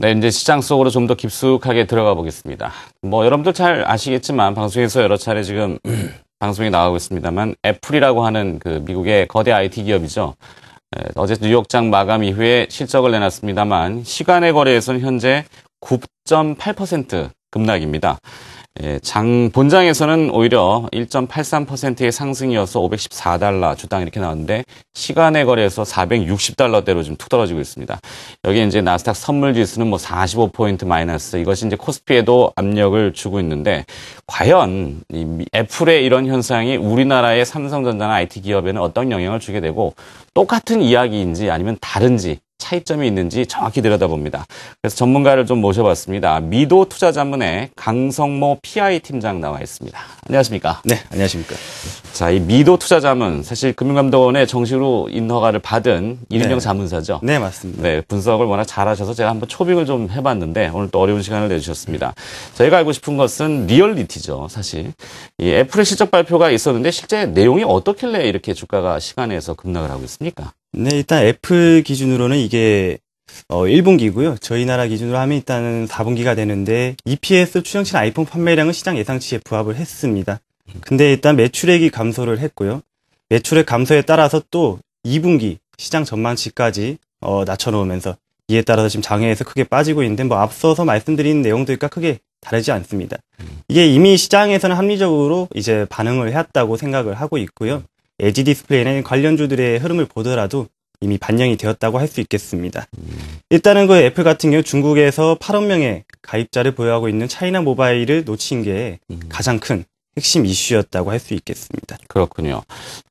네, 이제 시장 속으로 좀 더 깊숙하게 들어가 보겠습니다. 뭐 여러분들 잘 아시겠지만 방송에서 여러 차례 지금 방송이 나오고 있습니다만 애플이라고 하는 그 미국의 거대 IT 기업이죠. 네, 어제 뉴욕장 마감 이후에 실적을 내놨습니다만 시간의 거래에서는 현재 9.8% 급락입니다. 예, 장 본장에서는 오히려 1.83%의 상승이어서 514달러 주당 이렇게 나왔는데 시간에 거래해서 460달러대로 지금 툭 떨어지고 있습니다. 여기 이제 나스닥 선물 지수는 뭐 45포인트 마이너스 이것이 이제 코스피에도 압력을 주고 있는데 과연 이 애플의 이런 현상이 우리나라의 삼성전자나 IT 기업에는 어떤 영향을 주게 되고 똑같은 이야기인지 아니면 다른지 차이점이 있는지 정확히 들여다봅니다. 그래서 전문가를 좀 모셔봤습니다. 미도 투자자문의 강성모 PI 팀장 나와 있습니다. 안녕하십니까? 네, 안녕하십니까? 자, 이 미도 투자자문 사실 금융감독원의 정식으로 인허가를 받은 일인명 네. 자문사죠. 네, 맞습니다. 네, 분석을 워낙 잘하셔서 제가 한번 초빙을 좀 해봤는데 오늘 또 어려운 시간을 내주셨습니다. 저희가 알고 싶은 것은 리얼리티죠, 사실. 이 애플의 실적 발표가 있었는데 실제 내용이 어떻길래 이렇게 주가가 시간에서 급락을 하고 있습니까? 네, 일단 애플 기준으로는 이게 어, 1분기고요. 저희 나라 기준으로 하면 일단은 4분기가 되는데 EPS 추정치 아이폰 판매량은 시장 예상치에 부합을 했습니다. 음. 근데 일단 매출액이 감소를 했고요. 매출액 감소에 따라서 또 2분기 시장 전망치까지 어, 낮춰놓으면서 이에 따라서 지금 장외에서 크게 빠지고 있는데 뭐 앞서서 말씀드린 내용들과 크게 다르지 않습니다. 음. 이게 이미 시장에서는 합리적으로 이제 반응을 했다고 생각을 하고 있고요. LG 디스플레이는 관련주들의 흐름을 보더라도 이미 반영이 되었다고 할 수 있겠습니다. 음. 일단은 그 애플 같은 경우 중국에서 8억 명의 가입자를 보유하고 있는 차이나 모바일을 놓친 게 음. 가장 큰 핵심 이슈였다고 할 수 있겠습니다. 그렇군요.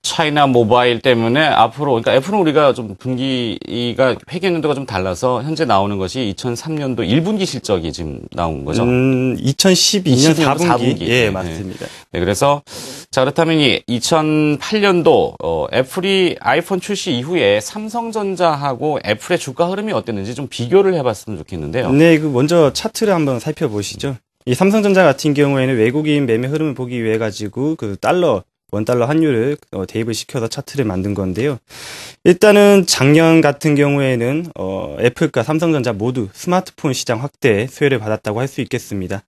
차이나 모바일 때문에 앞으로 그러니까 애플은 우리가 좀 분기가 회계 연도가 좀 달라서 현재 나오는 것이 2003년도 1분기 실적이 지금 나온 거죠. 음, 2012년 4분기. 4분기. 예, 네, 네. 맞습니다. 네. 네, 그래서 자, 그렇다면 이 2008년도 어, 애플이 아이폰 출시 이후에 삼성전자하고 애플의 주가 흐름이 어땠는지 좀 비교를 해봤으면 좋겠는데요. 네, 그 먼저 차트를 한번 살펴보시죠. 이 삼성전자 같은 경우에는 외국인 매매 흐름을 보기 위해 가지고 그 달러 원달러 환율을 어, 대입을 시켜서 차트를 만든 건데요. 일단은 작년 같은 경우에는 어, 애플과 삼성전자 모두 스마트폰 시장 확대 수혜를 받았다고 할 수 있겠습니다.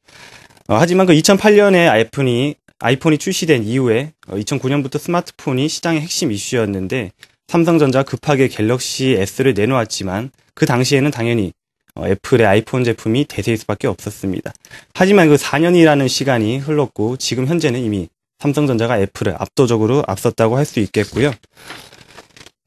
어, 하지만 그 2008년에 아이폰이 아이폰이 출시된 이후에 2009년부터 어, 스마트폰이 시장의 핵심 이슈였는데 삼성전자 급하게 갤럭시 S를 내놓았지만 그 당시에는 당연히 어, 애플의 아이폰 제품이 대세일 수밖에 없었습니다. 하지만 그 4년이라는 시간이 흘렀고 지금 현재는 이미 삼성전자가 애플을 압도적으로 앞섰다고 할 수 있겠고요.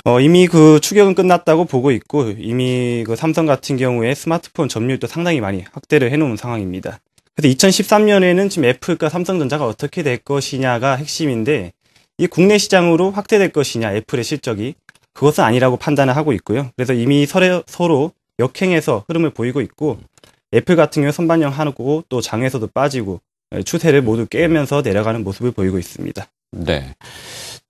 어, 이미 그 추격은 끝났다고 보고 있고 이미 그 삼성 같은 경우에 스마트폰 점유율도 상당히 많이 확대를 해놓은 상황입니다. 그래서 2013년에는 지금 애플과 삼성전자가 어떻게 될 것이냐가 핵심인데 이 국내 시장으로 확대될 것이냐 애플의 실적이 그것은 아니라고 판단을 하고 있고요. 그래서 이미 서로, 역행해서 흐름을 보이고 있고 애플 같은 경우 선반영하고 또 장에서도 빠지고 예, 추세를 모두 깨면서 내려가는 모습을 보이고 있습니다. 네.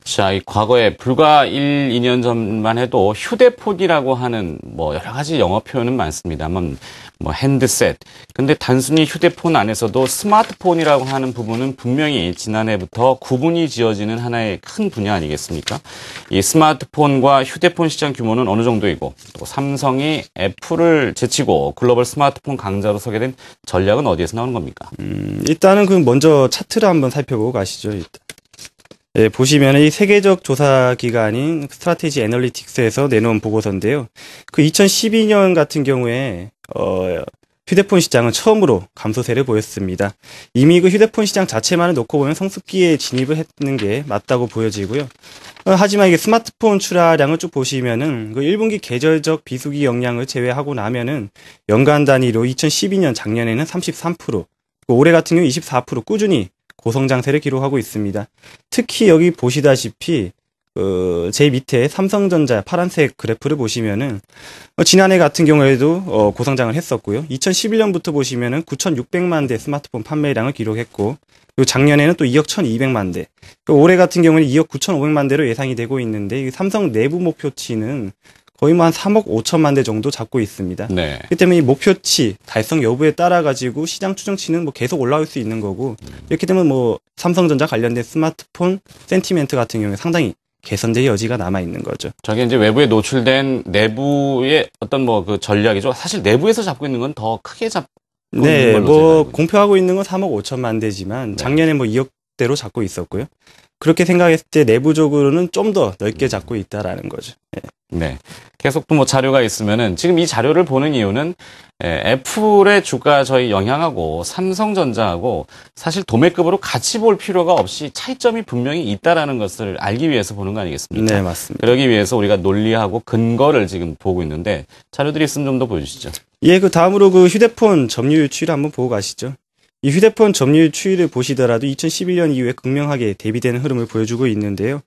자, 이 과거에 불과 1, 2년 전만 해도 휴대폰이라고 하는 뭐 여러 가지 영어 표현은 많습니다만 뭐 핸드셋. 근데 단순히 휴대폰 안에서도 스마트폰이라고 하는 부분은 분명히 지난해부터 구분이 지어지는 하나의 큰 분야 아니겠습니까? 이 스마트폰과 휴대폰 시장 규모는 어느 정도이고 또 삼성이 애플을 제치고 글로벌 스마트폰 강자로 서게 된 전략은 어디에서 나오는 겁니까? 음, 일단은 그 먼저 차트를 한번 살펴보고 가시죠. 일단. 예, 보시면 이 세계적 조사 기관인 스트라테지 애널리틱스에서 내놓은 보고서인데요. 그 2012년 같은 경우에 어, 휴대폰 시장은 처음으로 감소세를 보였습니다. 이미 그 휴대폰 시장 자체만을 놓고 보면 성숙기에 진입을 했는 게 맞다고 보여지고요. 어, 하지만 이게 스마트폰 출하량을 쭉 보시면은 그 1분기 계절적 비수기 역량을 제외하고 나면은 연간 단위로 2012년 작년에는 33%, 그 올해 같은 경우 24% 꾸준히 고성장 세를 기록하고 있습니다. 특히 여기 보시다시피 어, 그, 제 밑에 삼성전자 파란색 그래프를 보시면은 어, 지난해 같은 경우에도 어, 고성장을 했었고요. 2011년부터 보시면은 9,600만 대 스마트폰 판매량을 기록했고 그리고 작년에는 또 2억 1,200만 대. 그 올해 같은 경우는 2억 9,500만 대로 예상이 되고 있는데 삼성 내부 목표치는 거의 뭐한 3억 5천만 대 정도 잡고 있습니다. 네. 그렇기 때문에 이 목표치 달성 여부에 따라 가지고 시장 추정치는 뭐 계속 올라올 수 있는 거고 음. 이렇게 되면 뭐 삼성전자 관련된 스마트폰 센티멘트 같은 경우에 상당히 개선될 여지가 남아 있는 거죠. 저게 이제 외부에 노출된 내부의 어떤 뭐 그 전략이죠. 사실 내부에서 잡고 있는 건 더 크게 잡 네, 뭐 공표하고 있는 건 3억 5천만 대지만 네. 작년에 뭐 2억 그 대로 잡고 있었고요. 그렇게 생각했을 때 내부적으로는 좀 더 넓게 음. 잡고 있다라는 거죠. 예. 네. 계속 또 뭐 자료가 있으면은 지금 이 자료를 보는 이유는 예, 애플의 주가 저희 영향하고 삼성전자하고 사실 도매급으로 같이 볼 필요가 없이 차이점이 분명히 있다라는 것을 알기 위해서 보는 거 아니겠습니까? 네, 맞습니다. 그러기 위해서 우리가 논리하고 근거를 지금 보고 있는데 자료들이 있으면 좀 더 보여주시죠. 예, 그 다음으로 그 휴대폰 점유 유치를 한번 보고 가시죠. 이 휴대폰 점유율 추이를 보시더라도 2011년 이후에 극명하게 대비되는 흐름을 보여주고 있는데요.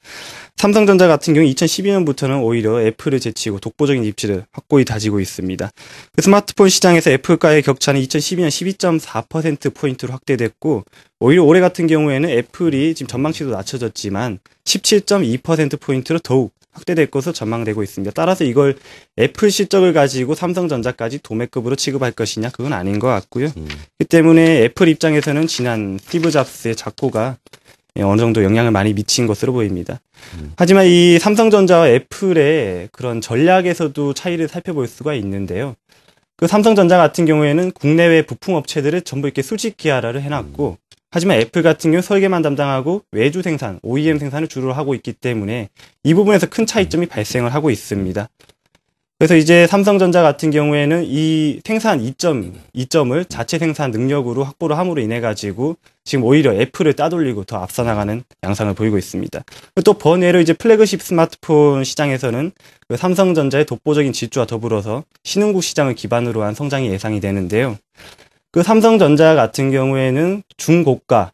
삼성전자 같은 경우 2012년부터는 오히려 애플을 제치고 독보적인 입지를 확고히 다지고 있습니다. 그 스마트폰 시장에서 애플과의 격차는 2012년 12.4%포인트로 확대됐고, 오히려 올해 같은 경우에는 애플이 지금 전망치도 낮춰졌지만 17.2%포인트로 더욱 확대될 것으로 전망되고 있습니다. 따라서 이걸 애플 실적을 가지고 삼성전자까지 도매급으로 취급할 것이냐 그건 아닌 것 같고요. 음. 그 때문에 애플 입장에서는 지난 스티브 잡스의 작고가 예, 어느 정도 영향을 많이 미친 것으로 보입니다. 음. 하지만 이 삼성전자와 애플의 그런 전략에서도 차이를 살펴볼 수가 있는데요. 그 삼성전자 같은 경우에는 국내외 부품 업체들을 전부 이렇게 수직 계열화를 해놨고 음. 하지만 애플 같은 경우 설계만 담당하고 외주 생산, OEM 생산을 주로 하고 있기 때문에 이 부분에서 큰 차이점이 발생을 하고 있습니다. 그래서 이제 삼성전자 같은 경우에는 이 생산 이점 2점을 자체 생산 능력으로 확보를 함으로 인해 가지고 지금 오히려 애플을 따돌리고 더 앞서 나가는 양상을 보이고 있습니다. 또 번외로 이제 플래그십 스마트폰 시장에서는 그 삼성전자의 독보적인 질주와 더불어서 신흥국 시장을 기반으로 한 성장이 예상이 되는데요. 그 삼성전자 같은 경우에는 중고가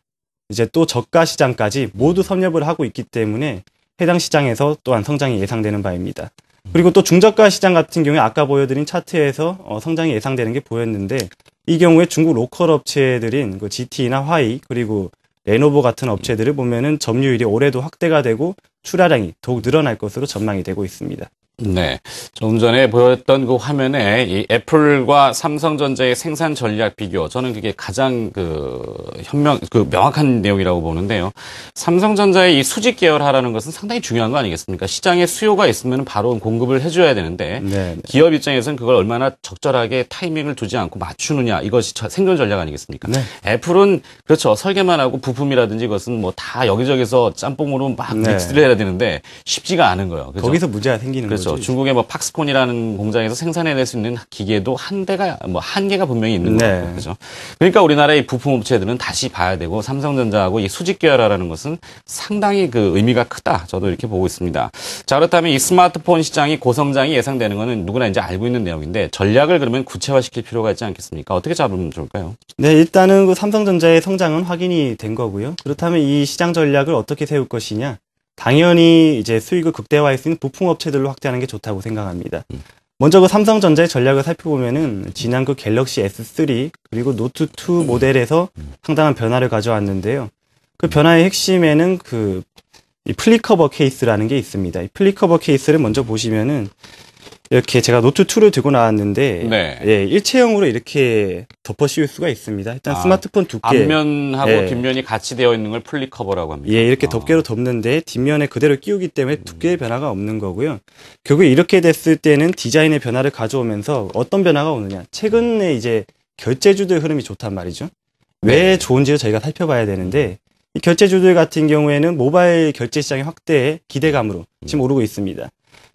이제 또 저가 시장까지 모두 섭렵을 하고 있기 때문에 해당 시장에서 또한 성장이 예상되는 바입니다. 그리고 또 중저가 시장 같은 경우에 아까 보여드린 차트에서 어, 성장이 예상되는 게 보였는데 이 경우에 중국 로컬 업체들인 그 GT나 화이 그리고 레노버 같은 업체들을 보면은 점유율이 올해도 확대가 되고 출하량이 더욱 늘어날 것으로 전망이 되고 있습니다. 네. 조금 전에 보였던 그 화면에 이 애플과 삼성전자의 생산 전략 비교. 저는 그게 가장 그 현명, 그 명확한 내용이라고 보는데요. 삼성전자의 이 수직 계열화라는 것은 상당히 중요한 거 아니겠습니까? 시장에 수요가 있으면 바로 공급을 해줘야 되는데 네네. 네. 기업 입장에서는 그걸 얼마나 적절하게 타이밍을 두지 않고 맞추느냐 이것이 생존 전략 아니겠습니까? 네. 애플은 그렇죠 설계만 하고 부품이라든지 그것은 뭐다 여기저기서 짬뽕으로 막 네. 믹스를 네. 기다려야 되는데 쉽지가 않은 거예요. 그죠? 거기서 문제가 생기는 그렇죠. 거죠. 중국의 뭐 팍스콘이라는 공장에서 생산해낼 수 있는 기계도 한 대가 뭐 한계가 분명히 있는 네. 거죠. 그죠? 그러니까 우리나라의 부품 업체들은 다시 봐야 되고 삼성전자하고 이 수직 계열화라는 것은 상당히 그 의미가 크다. 저도 이렇게 보고 있습니다. 자 그렇다면 이 스마트폰 시장이 고성장이 예상되는 것은 누구나 이제 알고 있는 내용인데 전략을 그러면 구체화시킬 필요가 있지 않겠습니까? 어떻게 잡으면 좋을까요? 네, 일단은 그 삼성전자의 성장은 확인이 된 거고요. 그렇다면 이 시장 전략을 어떻게 세울 것이냐? 당연히 이제 수익을 극대화할 수 있는 부품 업체들로 확대하는 게 좋다고 생각합니다. 음. 먼저 그 삼성전자의 전략을 살펴보면은 지난 그 갤럭시 S3 그리고 노트 2 모델에서 음. 상당한 변화를 가져왔는데요. 그 변화의 핵심에는 그 플리커버 케이스라는 게 있습니다. 이 플리커버 케이스를 먼저 보시면은 이렇게 제가 노트 2를 들고 나왔는데 네. 예, 일체형으로 이렇게 덮어 씌울 수가 있습니다. 일단 아, 스마트폰 두께 앞면하고 예. 뒷면이 같이 되어 있는 걸플리 커버라고 합니다. 예, 이렇게 아. 덮개로 덮는데 뒷면에 그대로 끼우기 때문에 두께의 음. 변화가 없는 거고요. 결국 이렇게 됐을 때는 디자인의 변화를 가져오면서 어떤 변화가 오느냐? 최근에 이제 결제주들 흐름이 좋단 말이죠. 왜 네. 좋은지를 저희가 살펴봐야 되는데 결제주들 같은 경우에는 모바일 결제 시장의 확대에 기대감으로 지금 음. 오르고 있습니다.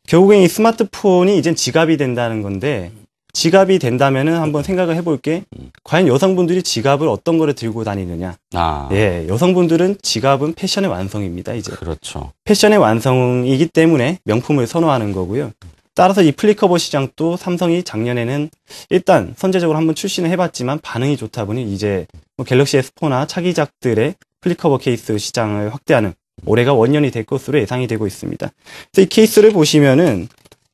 결국엔 이 스마트폰이 이젠 지갑이 된다는 건데 지갑이 된다면은 한번 생각을 해볼 게 과연 여성분들이 지갑을 어떤 거를 들고 다니느냐. 아. 예, 여성분들은 지갑은 패션의 완성입니다. 이제 그렇죠. 패션의 완성이기 때문에 명품을 선호하는 거고요. 따라서 이 플리커버 시장도 삼성이 작년에는 일단 선제적으로 한번 출시는 해봤지만 반응이 좋다 보니 이제 뭐 갤럭시 S4나 차기작들의 플리커버 케이스 시장을 확대하는 올해가 원년이 될 것으로 예상이 되고 있습니다. 이 케이스를 보시면은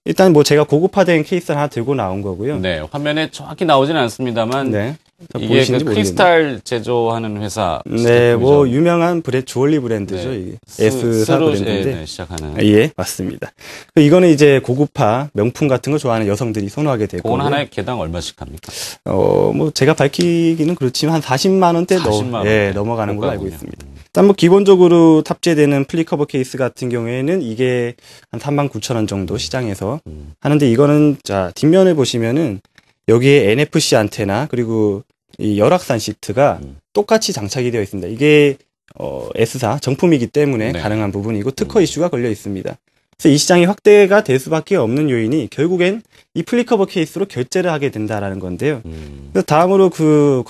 일단 뭐 제가 고급화된 케이스를 하나 들고 나온 거고요. 네, 화면에 정확히 나오지는 않습니다만 네, 이게 그 크리스탈 제조하는 회사. 네, 뭐 유명한 브랜 주얼리 브랜드죠. 네. S사 브랜드인데 예, 네, 시작하는. 아, 예, 맞습니다. 그 이거는 이제 고급화 명품 같은 거 좋아하는 여성들이 선호하게 되고. 그건 하나에 개당 얼마씩 합니까? 어, 뭐 제가 밝히기는 그렇지만 한 40만 원대 40만 넘, 원. 예, 넘어가는 걸로 알고 있습니다. 일단 뭐 기본적으로 탑재되는 플리커버 케이스 같은 경우에는 이게 한 39,000원 정도 시장에서 음. 하는데 이거는 자뒷면을 보시면은 여기에 NFC 안테나 그리고 이 열악산 시트가 음. 똑같이 장착이 되어 있습니다. 이게 어, S사 정품이기 때문에 네. 가능한 부분이고 음. 특허 음. 이슈가 걸려 있습니다. 그래서 이 시장이 확대가 될 수밖에 없는 요인이 결국엔 이 플리커버 케이스로 결제를 하게 된다라는 건데요. 음. 그래서 다음으로 그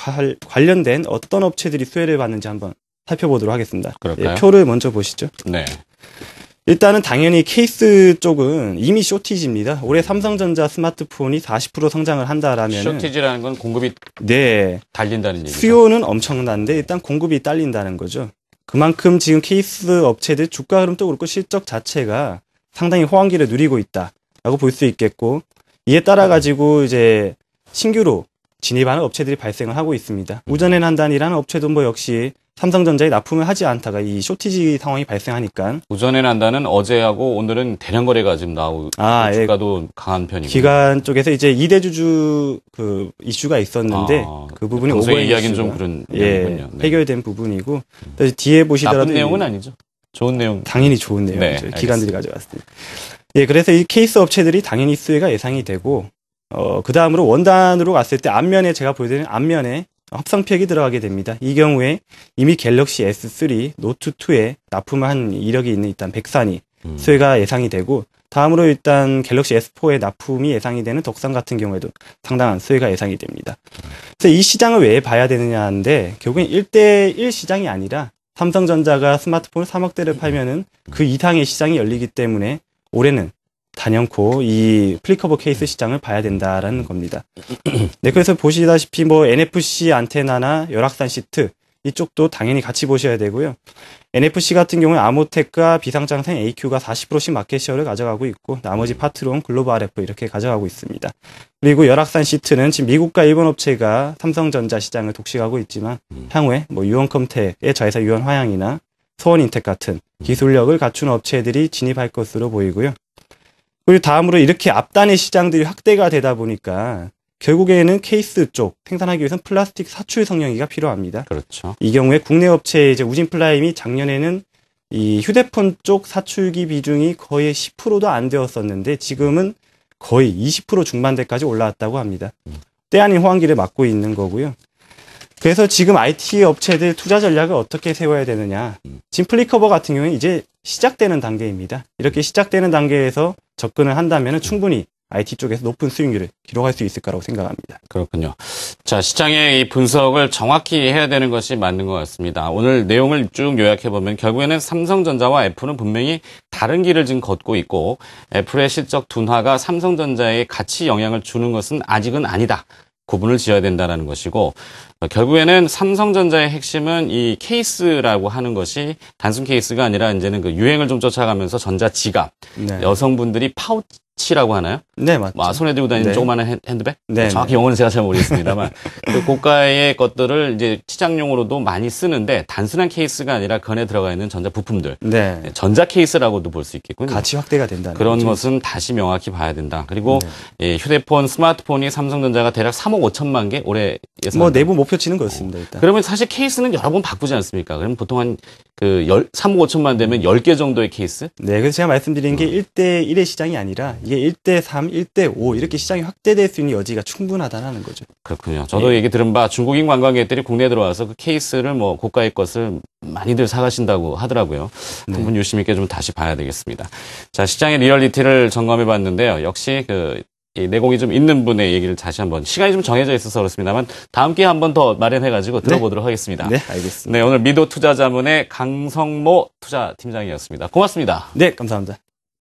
관련된 어떤 업체들이 수혜를 받는지 한번 살펴보도록 하겠습니다. 예, 표를 먼저 보시죠. 네. 일단은 당연히 케이스 쪽은 이미 쇼티지입니다. 올해 삼성전자 스마트폰이 40% 성장을 한다라면 쇼티지라는 건 공급이 네 달린다는 얘기죠. 수요는 엄청난데 일단 공급이 딸린다는 거죠. 그만큼 지금 케이스 업체들 주가 흐름도 그렇고 실적 자체가 상당히 호황기를 누리고 있다라고 볼 수 있겠고 이에 따라 가지고 이제 신규로 진입하는 업체들이 발생을 하고 있습니다. 우전엔한단이라는 업체도 뭐 역시 삼성전자에 납품을 하지 않다가 이 쇼티지 상황이 발생하니까 오전에 난다는 어제하고 오늘은 대량 거래가 지금 나오고 아, 예. 주가도 예. 강한 편이고 기간 쪽에서 이제 이대 주주 그 이슈가 있었는데 아, 그 부분이 오버의 이야기는 좀 그런 예, 네. 해결된 부분이고 뒤에 보시더라도 나쁜 내용은 아니죠. 좋은 내용 당연히 좋은 내용 네, 기관들이 가져왔습니다. 예, 그래서 이 케이스 업체들이 당연히 수혜가 예상이 되고 어, 그 다음으로 원단으로 갔을 때 앞면에 제가 보여드린 앞면에 합성 팩이 들어가게 됩니다. 이 경우에 이미 갤럭시 S3, 노트2에 납품한 이력이 있는 일단 백산이 음. 수혜가 예상이 되고 다음으로 일단 갤럭시 S4의 납품이 예상이 되는 덕산 같은 경우에도 상당한 수혜가 예상이 됩니다. 그래서 이 시장을 왜 봐야 되느냐 하는데 결국엔 1대1 시장이 아니라 삼성전자가 스마트폰 3억대를 팔면은 그 이상의 시장이 열리기 때문에 올해는 단연코 이 플리커버 케이스 시장을 봐야 된다라는 겁니다. 네, 그래서 보시다시피 뭐 NFC 안테나나 열악산 시트 이쪽도 당연히 같이 보셔야 되고요. NFC 같은 경우에 아모텍과 비상장생 AQ가 40%씩 마켓셔를 가져가고 있고 나머지 파트론 글로벌 RF 이렇게 가져가고 있습니다. 그리고 열악산 시트는 지금 미국과 일본 업체가 삼성전자 시장을 독식하고 있지만 향후에 뭐 유원컴텍의 자회사 유원화양이나 서원인텍 같은 기술력을 갖춘 업체들이 진입할 것으로 보이고요. 그리고 다음으로 이렇게 앞단의 시장들이 확대가 되다 보니까 결국에는 케이스 쪽 생산하기 위해서 플라스틱 사출 성형기가 필요합니다. 그렇죠. 이 경우에 국내 업체 이제 우진플라임이 작년에는 이 휴대폰 쪽 사출기 비중이 거의 10%도 안 되었었는데 지금은 거의 20% 중반대까지 올라왔다고 합니다. 음. 때 아닌 호황기를 맞고 있는 거고요. 그래서 지금 IT 업체들 투자 전략을 어떻게 세워야 되느냐. 지금 음. 플리커버 같은 경우는 이제 시작되는 단계입니다. 이렇게 시작되는 단계에서 접근을 한다면 충분히 IT 쪽에서 높은 수익률을 기록할 수 있을 거라고 생각합니다. 그렇군요. 자, 시장의 이 분석을 정확히 해야 되는 것이 맞는 것 같습니다. 오늘 내용을 쭉 요약해보면 결국에는 삼성전자와 애플은 분명히 다른 길을 지금 걷고 있고 애플의 실적 둔화가 삼성전자에 같이 영향을 주는 것은 아직은 아니다. 구분을 지어야 된다는 것이고 어, 결국에는 삼성전자의 핵심은 이 케이스라고 하는 것이 단순 케이스가 아니라 이제는 그 유행을 좀 쫓아가면서 전자 지갑, 네. 여성분들이 파우치라고 하나요? 네, 맞죠. 뭐, 손에 들고 다니는 네. 조그마한 핸드백? 네. 정확히 네. 용어는 제가 잘 모르겠습니다만 그 고가의 것들을 이제 시장용으로도 많이 쓰는데 단순한 케이스가 아니라 그안에 들어가 있는 전자 부품들, 네. 예, 전자 케이스라고도 볼 수 있겠군요. 가치 확대가 된다. 그런 거죠. 것은 다시 명확히 봐야 된다. 그리고 네. 예, 휴대폰, 스마트폰이 삼성전자가 대략 3억 5천만 개 올해 예상. 뭐 내부 목 펼지는 거였습니다. 일단. 그러면 사실 케이스는 여러 번 바꾸지 않습니까? 그럼 보통 한그 3억 5천만 되면 10개 정도의 케이스? 네, 그래서 제가 말씀드린 게 음. 1대 1의 시장이 아니라 이게 1대 3, 1대 5 이렇게 시장이 확대될 수 있는 여지가 충분하다는 거죠. 그렇군요. 저도 네. 얘기 들은 바 중국인 관광객들이 국내에 들어와서 그 케이스를 뭐 고가의 것을 많이들 사가신다고 하더라고요. 네. 한번 유심 있게 좀 다시 봐야 되겠습니다. 자, 시장의 리얼리티를 점검해 봤는데요. 역시 그 내공이 좀 있는 분의 얘기를 다시 한번 시간이 좀 정해져 있어서 그렇습니다만 다음 기회에 한 번 더 마련해가지고 네. 들어보도록 네. 하겠습니다. 네, 알겠습니다. 네, 오늘 미도 투자자문의 강성모 투자팀장이었습니다. 고맙습니다. 네, 감사합니다.